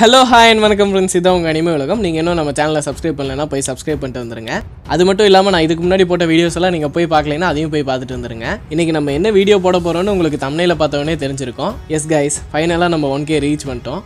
hello hi and வணக்கம் friends இதான் உங்கள் அனிமே உலகம் நீங்கள் இன்னும் நம்ம சேனலை சப்ஸ்கிரைப் பண்ணலைன்னா போய் சப்ஸ்கிரைப் பண்ணிட்டு வந்துருங்க அது மட்டும் இல்லாமல் நான் இதுக்கு முன்னாடி போட்ட வீடியோஸ் எல்லாம் நீங்கள் போய் பார்க்கலைன்னா அதையும் போய் பார்த்துட்டு வந்துருங்க இன்றைக்கி நம்ம என்ன வீடியோ போட போகிறோன்னு உங்களுக்கு தமிழில் பார்த்தோன்னே தெரிஞ்சிருக்கோம் எஸ் கைஸ் ஃபைனலாக நம்ம ஒன் கே ரீச் பண்ணிட்டோம்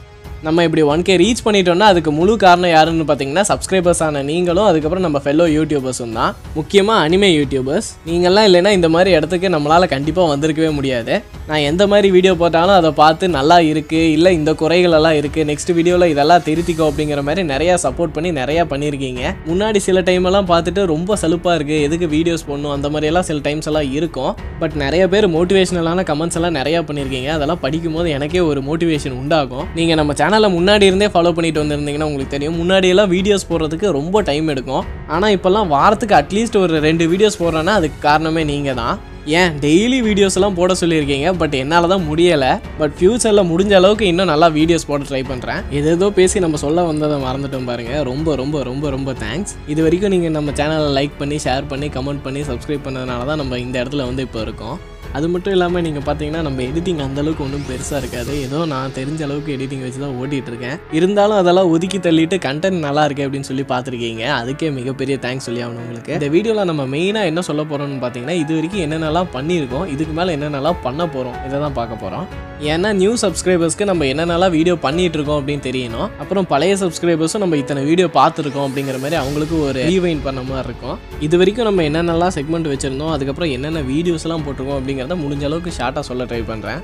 நம்ம இப்படி ஒன் கே ரீச் பண்ணிட்டோம்னா அதுக்கு முழு காரணம் யாருன்னு பார்த்தீங்கன்னா சப்ஸ்கிரைபர்ஸ் ஆன நீங்களும் அதுக்கப்புறம் நம்ம ஃபெல்லோ யூடியூபர்ஸும் தான் முக்கியமாக அனிமே யூடியூபர்ஸ் நீங்கள்லாம் இல்லைன்னா இந்த மாதிரி இடத்துக்கு நம்மளால் கண்டிப்பாக வந்திருக்கவே முடியாது நான் எந்த மாதிரி வீடியோ போட்டாலும் அதை பார்த்து நல்லா இருக்குது இல்லை இந்த குறைகளெல்லாம் இருக்குது நெக்ஸ்ட் வீடியோவில் இதெல்லாம் திருத்திக்கோ அப்படிங்கிற மாதிரி நிறையா சப்போர்ட் பண்ணி நிறையா பண்ணியிருக்கீங்க முன்னாடி சில டைமெல்லாம் பார்த்துட்டு ரொம்ப சலுப்பாக இருக்குது எதுக்கு வீடியோஸ் போடணும் அந்த மாதிரியெல்லாம் சில டைம்ஸ் எல்லாம் இருக்கும் பட் நிறைய பேர் மோட்டிவேஷனலான கமெண்ட்ஸ் எல்லாம் நிறையா பண்ணியிருக்கீங்க அதெல்லாம் படிக்கும்போது எனக்கே ஒரு மோட்டிவேஷன் உண்டாகும் நீங்கள் நம்ம சேனல் சேனலை முன்னாடி இருந்தே ஃபாலோ பண்ணிட்டு வந்திருந்தீங்கன்னா உங்களுக்கு தெரியும் முன்னாடியெல்லாம் வீடியோஸ் போடுறதுக்கு ரொம்ப டைம் எடுக்கும் ஆனால் இப்போல்லாம் வாரத்துக்கு அட்லீஸ்ட் ஒரு ரெண்டு வீடியோஸ் போடுறேன்னா அதுக்கு காரணமே நீங்கள் தான் ஏன் டெய்லி வீடியோஸ்லாம் போட சொல்லியிருக்கீங்க பட் என்னால் தான் முடியலை பட் ஃப்யூச்சரில் முடிஞ்ச அளவுக்கு இன்னும் நல்லா வீடியோஸ் போட ட்ரை பண்ணுறேன் ஏதேதோ பேசி நம்ம சொல்ல வந்ததை மறந்துட்டோம் பாருங்கள் ரொம்ப ரொம்ப ரொம்ப ரொம்ப தேங்க்ஸ் இது வரைக்கும் நீங்கள் நம்ம சேனலை லைக் பண்ணி ஷேர் பண்ணி கமெண்ட் பண்ணி சப்ஸ்கிரைப் பண்ணதுனால தான் நம்ம இந்த இடத்துல வந்து இப்போ இருக்கோம் அது மட்டும் இல்லாமல் நீங்கள் பார்த்தீங்கன்னா நம்ம எடிட்டிங் அந்தளவுக்கு ஒன்றும் பெருசாக இருக்காது ஏதோ நான் தெரிஞ்ச அளவுக்கு எடிட்டிங் வச்சு தான் ஓட்டிகிட்ருக்கேன் இருந்தாலும் அதெல்லாம் ஒதுக்கி தள்ளிட்டு கண்டென்ட் நல்லா இருக்கு அப்படின்னு சொல்லி பார்த்துருக்கீங்க அதுக்கே மிகப்பெரிய தேங்க்ஸ் சொல்லி ஆகணும் உங்களுக்கு இந்த வீடியோவில் நம்ம மெயினாக என்ன சொல்ல போகிறோம்னு பார்த்தீங்கன்னா இது வரைக்கும் என்னென்னலாம் பண்ணியிருக்கோம் இதுக்கு மேலே என்னென்னலாம் பண்ண போகிறோம் இதை தான் பார்க்க போகிறோம் ஏன்னா நியூ சப்ஸ்கிரைபர்ஸ்க்கு நம்ம என்னென்னலாம் வீடியோ பண்ணிட்டு இருக்கோம் அப்படின்னு தெரியணும் அப்புறம் பழைய சப்ஸ்கிரைபர்ஸும் நம்ம இத்தனை வீடியோ பார்த்துருக்கோம் அப்படிங்கிற மாதிரி அவங்களுக்கு ஒரு ரீவைன் பண்ண மாதிரி இருக்கும் இது வரைக்கும் நம்ம என்னென்னலாம் செக்மெண்ட் வச்சுருந்தோம் அதுக்கப்புறம் என்னென்ன வீடியோஸ்லாம் போட்டிருக்கோம் அப்படிங்கிற அப்படிங்கிறத முடிஞ்ச அளவுக்கு ஷார்ட்டாக சொல்ல ட்ரை பண்ணுறேன்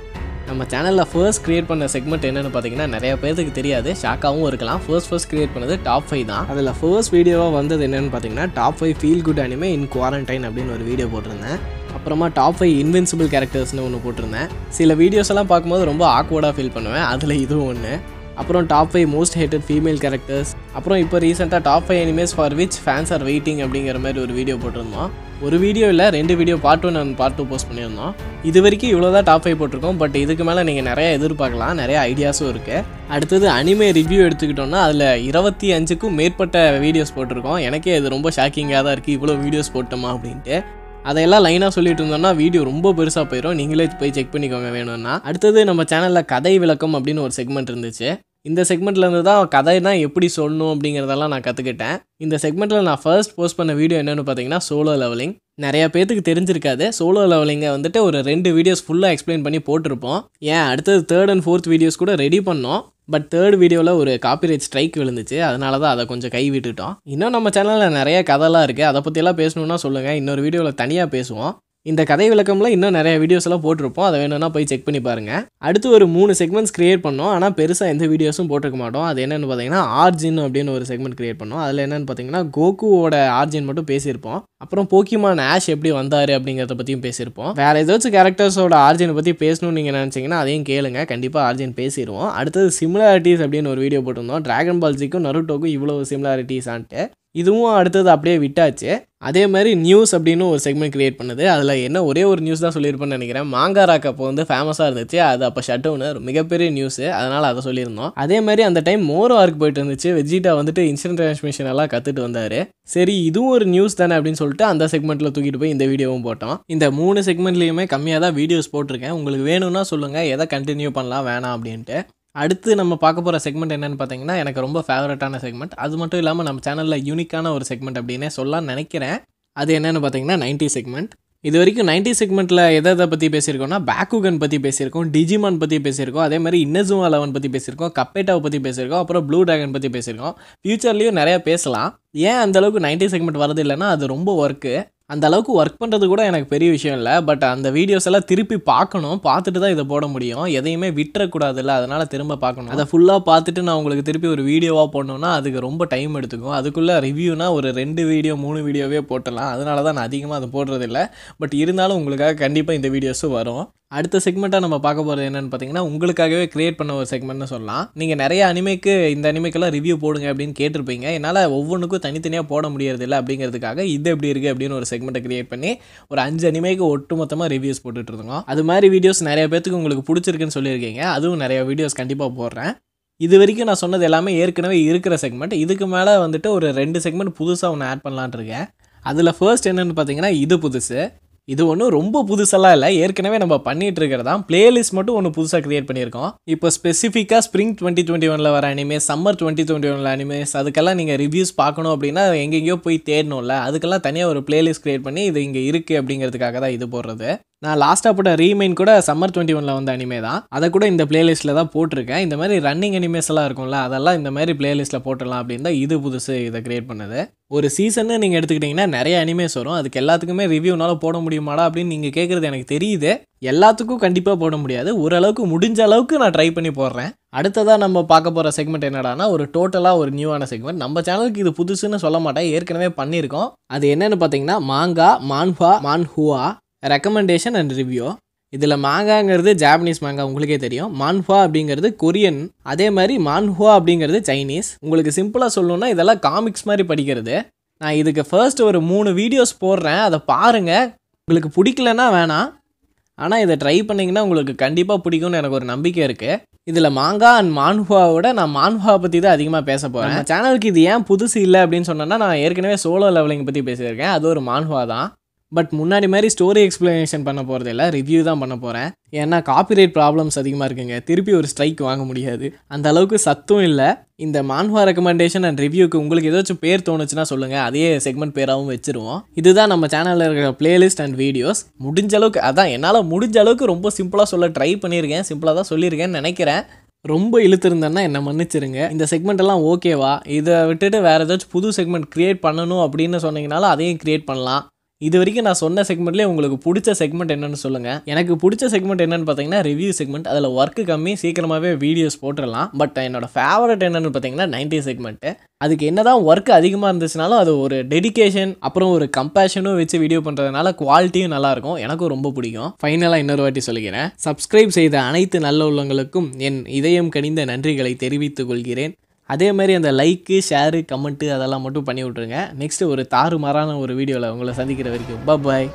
நம்ம சேனலில் ஃபர்ஸ்ட் க்ரியேட் பண்ண செக்மெண்ட் என்னென்னு பார்த்தீங்கன்னா நிறைய பேருக்கு தெரியாது ஷாக்காகவும் இருக்கலாம் ஃபர்ஸ்ட் ஃபர்ஸ்ட் க்ரியேட் பண்ணது டாப் ஃபைவ் தான் அதில் ஃபர்ஸ்ட் வீடியோவாக வந்தது என்னென்னு பார்த்தீங்கன்னா top five feel good anime in quarantine அப்படின்னு ஒரு வீடியோ போட்டிருந்தேன் அப்புறமா டாப் ஃபைவ் இன்வின்சிபிள் கேரக்டர்ஸ்னு ஒன்று போட்டிருந்தேன் சில வீடியோஸ் எல்லாம் பார்க்கும்போது ரொம்ப ஆக்வர்டாக ஃபீல் பண்ணுவேன் அதில் இதுவும் ஒன்று அப்புறம் top five most hated female characters அப்புறம் இப்போ ரீசெண்டாக top five animes for which fans are waiting அப்படிங்கிற மாதிரி ஒரு வீடியோ போட்டிருந்தோம் ஒரு வீடியோவில் ரெண்டு video part one and part two post பண்ணியிருந்தோம் இது வரைக்கும் இவ்வளோ தான் டாப் ஃபைவ் போட்டிருக்கோம் பட் இதுக்கு மேலே நீங்கள் நிறையா எதிர்பார்க்கலாம் நிறைய ஐடியாஸும் இருக்குது அடுத்தது அனிமே ரிவ்யூ எடுத்துக்கிட்டோம்னா அதில் இருபத்தி அஞ்சுக்கும் மேற்பட்ட வீடியோஸ் போட்டிருக்கோம் எனக்கே இது ரொம்ப ஷாக்கிங்காக தான் இருக்குது இவ்வளோ வீடியோஸ் போட்டோமா அப்படின்ட்டு அதையெல்லாம் லைனாக சொல்லிட்டு இருந்தோம்னா வீடியோ ரொம்ப பெருசாக போயிடும் நீங்களே போய் செக் பண்ணிக்கோங்க வேணும்னா அடுத்தது நம்ம சேனலில் கதை விளக்கம் அப்படின்னு ஒரு செக்மெண்ட் இருந்துச்சு இந்த செக்மெண்ட்லேருந்து தான் கதைனா எப்படி சொல்லணும் அப்படிங்கிறதெல்லாம் நான் கற்றுக்கிட்டேன் இந்த செக்மெண்ட்டில் நான் ஃபர்ஸ்ட் போஸ்ட் பண்ண வீடியோ என்னென்னு பார்த்தீங்கன்னா சோலோ லெவலிங் நிறைய பேத்துக்கு தெரிஞ்சிருக்காது சோலோ லெவலிங்கை வந்துட்டு ஒரு ரெண்டு வீடியோஸ் ஃபுல்லாக எக்ஸ்பிளைன் பண்ணி போட்டிருப்போம் ஏன் அடுத்தது தேர்ட் அண்ட் ஃபோர்த் வீடியோஸ் கூட ரெடி பண்ணோம் பட் தேர்ட் வீடியோவில் ஒரு காப்பிரைட் ஸ்ட்ரைக் விழுந்துச்சு அதனால தான் அதை கொஞ்சம் கை விட்டுட்டோம் இன்னும் நம்ம சேனலில் நிறைய கதைலாம் இருக்குது அதை பற்றியெல்லாம் பேசணுன்னா சொல்லுங்கள் இன்னொரு வீடியோவில் தனியாக பேசுவோம் இந்த கதை விளக்கமில் இன்னும் நிறைய வீடியோஸ் எல்லாம் போட்டிருப்போம் அதை வேணும்னா போய் செக் பண்ணி பாருங்க அடுத்து ஒரு மூணு செக்மெண்ட்ஸ் கிரியேட் பண்ணோம் ஆனால் பெருசாக எந்த வீடியோஸும் போட்டிருக்க மாட்டோம் அது என்னென்னு பார்த்தீங்கன்னா ஆர்ஜின் அப்படின்னு ஒரு செக்மெண்ட் கிரியேட் பண்ணோம் அதில் என்னென்னு பார்த்தீங்கன்னா கோகுவோட ஆர்ஜின் மட்டும் பேசியிருப்போம் அப்புறம் போக்கிமான் ஆஷ் எப்படி வந்தார் அப்படிங்கிறத பற்றியும் பேசியிருப்போம் வேறு ஏதாச்சும் கேரக்டர்ஸோட ஆர்ஜினை பற்றி பேசணும்னு நீங்கள் நினச்சிங்கன்னா அதையும் கேளுங்க கண்டிப்பாக ஆர்ஜின் பேசிடுவோம் அடுத்தது சிமிலாரிட்டிஸ் அப்படின்னு ஒரு வீடியோ போட்டிருந்தோம் ட்ராகன் பால்ஜிக்கும் நருட்டோக்கும் இவ்வளோ சிமிலாரிட்டிஸ் ஆன்ட்டு இதுவும் அடுத்தது அப்படியே விட்டாச்சு அதே மாதிரி நியூஸ் அப்படின்னு ஒரு செக்மெண்ட் க்ரியேட் பண்ணுது அதில் என்ன ஒரே ஒரு நியூஸ் தான் சொல்லியிருப்பேன்னு நினைக்கிறேன் மாங்காரா கப்போ வந்து ஃபேமஸாக இருந்துச்சு அது அப்போ ஷட் ஒரு மிகப்பெரிய நியூஸு அதனால் அதை சொல்லியிருந்தோம் அதே மாதிரி அந்த டைம் மோரோ ஆர்க் போயிட்டு இருந்துச்சு வெஜிட்டா வந்துட்டு இன்சிடென்ட் டிரான்ஸ்மிஷன் எல்லாம் கற்றுட்டு வந்தார் சரி இதுவும் ஒரு நியூஸ் தானே அப்படின்னு சொல்லிட்டு அந்த செக்மெண்ட்டில் தூக்கிட்டு போய் இந்த வீடியோவும் போட்டோம் இந்த மூணு செக்மெண்ட்லேயுமே கம்மியாக தான் வீடியோஸ் போட்டிருக்கேன் உங்களுக்கு வேணும்னா சொல்லுங்கள் எதை கண்டினியூ பண்ணலாம் வேணாம் அப்படின்ட்டு அடுத்து நம்ம பார்க்க போகிற செக்மெண்ட் என்னென்னு பார்த்தீங்கன்னா எனக்கு ரொம்ப ஃபேவரட்டான செக்மெண்ட் அது மட்டும் இல்லாமல் நம்ம சேனலில் யூனிக்கான ஒரு செக்மெண்ட் அப்படின்னே சொல்லலாம் நினைக்கிறேன் அது என்னென்னு பார்த்தீங்கன்னா நைன்டி செக்மெண்ட் இது வரைக்கும் நைன்டி செக்மெண்ட்டில் எதை எதை பற்றி பேசியிருக்கோம்னா பேக்குகன் பற்றி பேசியிருக்கோம் டிஜிமான் பற்றி பேசியிருக்கோம் அதே மாதிரி இன்னசுமா லெவன் பற்றி பேசியிருக்கோம் கப்பேட்டாவை பற்றி பேசியிருக்கோம் அப்புறம் ப்ளூ ட்ராகன் பற்றி பேசியிருக்கோம் ஃப்யூச்சர்லேயும் நிறையா பேசலாம் ஏன் அந்தளவுக்கு நைன்டி செக்மெண்ட் வரது இல்லைன்னா அது ரொம்ப ஒர்க்கு அந்த அளவுக்கு ஒர்க் பண்ணுறது கூட எனக்கு பெரிய விஷயம் இல்லை பட் அந்த வீடியோஸ் எல்லாம் திருப்பி பார்க்கணும் பார்த்துட்டு தான் இதை போட முடியும் எதையுமே விட்டுறக்கூடாதுல்ல அதனால் திரும்ப பார்க்கணும் அதை ஃபுல்லாக பார்த்துட்டு நான் உங்களுக்கு திருப்பி ஒரு வீடியோவாக போடணுன்னா அதுக்கு ரொம்ப டைம் எடுத்துக்கும் அதுக்குள்ளே ரிவ்யூனா ஒரு ரெண்டு வீடியோ மூணு வீடியோவே போட்டலாம் அதனால தான் நான் அதிகமாக அதை போடுறதில்ல பட் இருந்தாலும் உங்களுக்காக கண்டிப்பாக இந்த வீடியோஸும் வரும் அடுத்த செக்மெண்ட்டாக நம்ம பார்க்க போகிறது என்னென்னு பார்த்தீங்கன்னா உங்களுக்காகவே கிரியேட் பண்ண ஒரு செக்மெண்ட்னு சொல்லலாம் நீங்கள் நிறைய அனிமைக்கு இந்த அனிமைக்கெல்லாம் ரிவ்யூ போடுங்க அப்படின்னு கேட்டிருப்பீங்க என்னால் ஒவ்வொன்றுக்கும் தனித்தனியாக போட முடியறது இல்லை அப்படிங்கிறதுக்காக இது எப்படி இருக்குது அப்படின்னு ஒரு செக்மெண்ட்டை கிரியேட் பண்ணி ஒரு அஞ்சு அனிமைக்கு ஒட்டுமொத்தமாக ரிவ்யூஸ் போட்டுட்ருந்தோம் அது மாதிரி வீடியோஸ் நிறைய பேத்துக்கு உங்களுக்கு பிடிச்சிருக்குன்னு சொல்லியிருக்கீங்க அதுவும் நிறைய வீடியோஸ் கண்டிப்பாக போடுறேன் இது வரைக்கும் நான் சொன்னது எல்லாமே ஏற்கனவே இருக்கிற செக்மெண்ட் இதுக்கு மேலே வந்துட்டு ஒரு ரெண்டு செக்மெண்ட் புதுசாக ஒன்று ஆட் பண்ணலான் இருக்கேன் அதில் ஃபர்ஸ்ட் என்னென்னு பார்த்தீங்கன்னா இது புதுசு இது ஒன்றும் ரொம்ப புதுசெல்லாம் இல்லை ஏற்கனவே நம்ம பண்ணிட்டு இருக்கிறதா பிளேலிஸ்ட் மட்டும் ஒன்று புதுசாக கிரியேட் பண்ணியிருக்கோம் இப்போ ஸ்பெசிஃபிக்காக ஸ்ப்ரிங் டுவெண்ட்டி டுவெண்ட்டி ஒனில் வர அனிமேஸ் சம்மர் டுவெண்ட்டி டுவெண்ட்டி ஒனில் அனிமேஸ் அதுக்கெல்லாம் நீங்கள் ரிவ்யூஸ் பார்க்கணும் அப்படின்னா எங்கெங்கேயோ போய் தேடணும்ல அதுக்கெல்லாம் தனியாக ஒரு பிளேலிஸ்ட் கிரியேட் பண்ணி இது இங்கே இருக்குது அப்படிங்கிறதுக்காக தான் இது போடுறது நான் லாஸ்ட்டாக போட்ட ரீமெயின் கூட சம்மர் டுவெண்ட்டி ஒனில் வந்த அனிமே தான் அதை கூட இந்த பிளேலிஸ்ட்டில் தான் போட்டிருக்கேன் இந்த மாதிரி ரன்னிங் அனிமேஸ் எல்லாம் இருக்கும்ல அதெல்லாம் இந்த மாதிரி பிளேலிஸ்ட்டில் போட்டுடலாம் அப்படின்னு தான் இது புதுசு இதை கிரியேட் பண்ணுது ஒரு சீசன்னு நீங்கள் எடுத்துக்கிட்டிங்கன்னா நிறைய அனிமேஸ் வரும் அதுக்கு எல்லாத்துக்குமே ரிவ்யூனால போட முடியுமாடா அப்படின்னு நீங்கள் கேட்குறது எனக்கு தெரியுது எல்லாத்துக்கும் கண்டிப்பாக போட முடியாது ஓரளவுக்கு முடிஞ்ச அளவுக்கு நான் ட்ரை பண்ணி போடுறேன் அடுத்ததாக நம்ம பார்க்க போகிற செக்மெண்ட் என்னடானா ஒரு டோட்டலாக ஒரு நியூவான செக்மெண்ட் நம்ம சேனலுக்கு இது புதுசுன்னு சொல்ல மாட்டேன் ஏற்கனவே பண்ணியிருக்கோம் அது என்னென்னு பார்த்தீங்கன்னா manga manhwa manhua recommendation and review இதில் மாங்காங்கிறது ஜாப்பனீஸ் மாங்கா உங்களுக்கே தெரியும் மான்ஹுவா அப்படிங்கிறது கொரியன் அதே மாதிரி மான்ஹுவா அப்படிங்கிறது சைனீஸ் உங்களுக்கு சிம்பிளாக சொல்லணும்னா இதெல்லாம் காமிக்ஸ் மாதிரி படிக்கிறது நான் இதுக்கு ஃபர்ஸ்ட் ஒரு மூணு வீடியோஸ் போடுறேன் அதை பாருங்கள் உங்களுக்கு பிடிக்கலன்னா வேணாம் ஆனால் இதை ட்ரை பண்ணிங்கன்னா உங்களுக்கு கண்டிப்பாக பிடிக்கும்னு எனக்கு ஒரு நம்பிக்கை இருக்குது இதில் மாங்கா அண்ட் மான்ஹுவாவோட நான் மான்ஹுவா பற்றி தான் அதிகமாக பேச போகிறேன் சேனலுக்கு இது ஏன் புதுசு இல்லை அப்படின்னு சொன்னேன்னா நான் ஏற்கனவே சோலோ லெவலிங் பற்றி பேசியிருக்கேன் அது ஒரு மான்ஹுவா தான் பட் முன்னாடி மாதிரி ஸ்டோரி எக்ஸ்ப்ளனேஷன் பண்ண போகிறது இல்லை ரிவ்யூ தான் பண்ண போகிறேன் ஏன்னா காப்பிரைட் ப்ராப்ளம்ஸ் அதிகமாக இருக்குங்க திருப்பி ஒரு ஸ்ட்ரைக் வாங்க முடியாது அந்த அளவுக்கு சத்தும் இல்லை இந்த மான்வா ரெக்கமெண்டேஷன் அண்ட் ரிவ்யூக்கு உங்களுக்கு ஏதாச்சும் பேர் தோணுச்சுன்னா சொல்லுங்கள் அதே செக்மெண்ட் பேராகவும் வச்சுருவோம் இதுதான் நம்ம சேனலில் இருக்கிற பிளேலிஸ்ட் அண்ட் வீடியோஸ் முடிஞ்ச அளவுக்கு அதான் என்னால் முடிஞ்ச அளவுக்கு ரொம்ப சிம்பிளாக சொல்ல ட்ரை பண்ணியிருக்கேன் சிம்பிளாக தான் சொல்லியிருக்கேன்னு நினைக்கிறேன் ரொம்ப இழுத்திருந்தேன்னா என்னை மன்னிச்சிருங்க இந்த செக்மெண்ட் எல்லாம் ஓகேவா இதை விட்டுட்டு வேறு ஏதாச்சும் புது செக்மெண்ட் க்ரியேட் பண்ணணும் அப்படின்னு சொன்னீங்கனாலும் அதையும் க்ரியேட் பண்ணலாம் இது வரைக்கும் நான் சொன்ன செக்மெண்ட்லேயே உங்களுக்கு பிடிச்ச செக்மெண்ட் என்னென்னு சொல்லுங்கள் எனக்கு பிடிச்ச செக்மெண்ட் என்னென்னு பார்த்தீங்கன்னா ரிவ்யூ செக்மெண்ட் அதில் ஒர்க்கு கம்மி சீக்கிரமாகவே வீடியோஸ் போட்டுடலாம் பட் என்னோடய ஃபேவரட் என்னென்னு பார்த்தீங்கன்னா நைன்டி செக்மெண்ட்டு அதுக்கு என்ன தான் ஒர்க் அதிகமாக இருந்துச்சுனாலும் அது ஒரு டெடிக்கேஷன் அப்புறம் ஒரு கம்பேஷனும் வச்சு வீடியோ பண்ணுறதுனால குவாலிட்டியும் நல்லாயிருக்கும் எனக்கும் ரொம்ப பிடிக்கும் ஃபைனலாக இன்னொரு வாட்டி சொல்லிக்கிறேன் சப்ஸ்கிரைப் செய்த அனைத்து நல்ல உள்ளங்களுக்கும் என் இதயம் கனிந்த நன்றிகளை தெரிவித்துக் கொள்கிறேன் அதே மாதிரி அந்த லைக்கு ஷேரு கமெண்ட்டு அதெல்லாம் மட்டும் பண்ணி விட்ருங்க நெக்ஸ்ட்டு ஒரு தாறுமாறான ஒரு வீடியோவில் உங்களை சந்திக்கிற வரைக்கும் பாய்